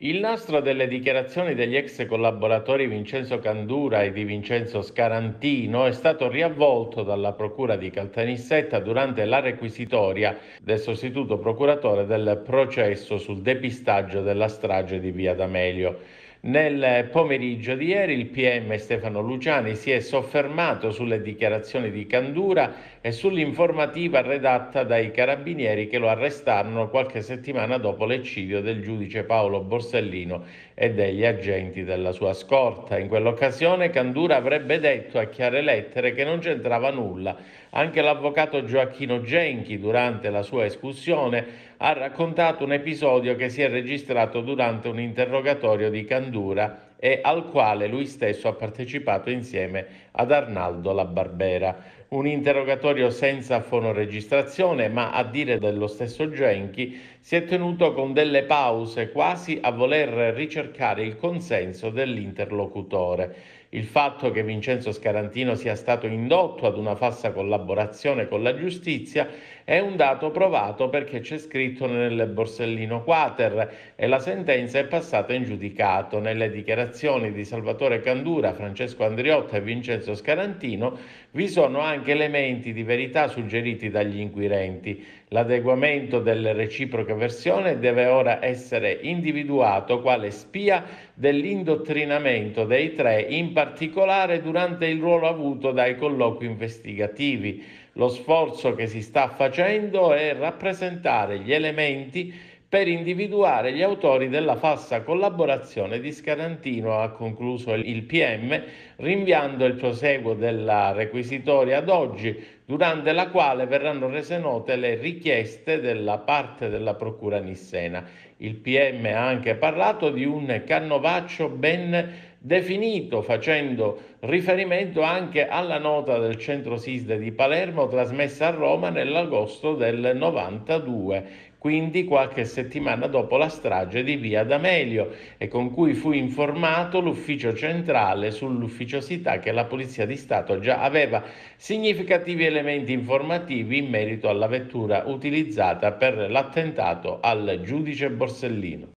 Il nastro delle dichiarazioni degli ex collaboratori Vincenzo Candura e di Vincenzo Scarantino è stato riavvolto dalla Procura di Caltanissetta durante la requisitoria del sostituto procuratore del processo sul depistaggio della strage di Via D'Amelio. Nel pomeriggio di ieri il PM Stefano Luciani si è soffermato sulle dichiarazioni di Candura e sull'informativa redatta dai carabinieri che lo arrestarono qualche settimana dopo l'eccidio del giudice Paolo Borsellino e degli agenti della sua scorta. In quell'occasione Candura avrebbe detto a chiare lettere che non c'entrava nulla. Anche l'avvocato Gioacchino Genchi durante la sua escussione ha raccontato un episodio che si è registrato durante un interrogatorio di Candura e al quale lui stesso ha partecipato insieme ad Arnaldo La Barbera. Un interrogatorio senza fonoregistrazione, ma a dire dello stesso Genchi, si è tenuto con delle pause quasi a voler ricercare il consenso dell'interlocutore. Il fatto che Vincenzo Scarantino sia stato indotto ad una falsa collaborazione con la giustizia è un dato provato perché c'è scritto nel borsellino Quater e la sentenza è passata in giudicato. Nelle dichiarazioni di Salvatore Candura, Francesco Andriotta e Vincenzo Scarantino vi sono anche elementi di verità suggeriti dagli inquirenti. L'adeguamento delle reciproche versioni deve ora essere individuato quale spia dell'indottrinamento dei tre in particolare durante il ruolo avuto dai colloqui investigativi. Lo sforzo che si sta facendo è rappresentare gli elementi per individuare gli autori della falsa collaborazione di Scarantino, ha concluso il PM, rinviando il proseguo della requisitoria ad oggi, durante la quale verranno rese note le richieste della parte della Procura Nissena. Il PM ha anche parlato di un cannovaccio ben definito facendo riferimento anche alla nota del centro SISDE di Palermo trasmessa a Roma nell'agosto del 92 quindi qualche settimana dopo la strage di Via D'Amelio e con cui fu informato l'ufficio centrale sull'ufficiosità che la Polizia di Stato già aveva significativi elementi informativi in merito alla vettura utilizzata per l'attentato al giudice Borsellino.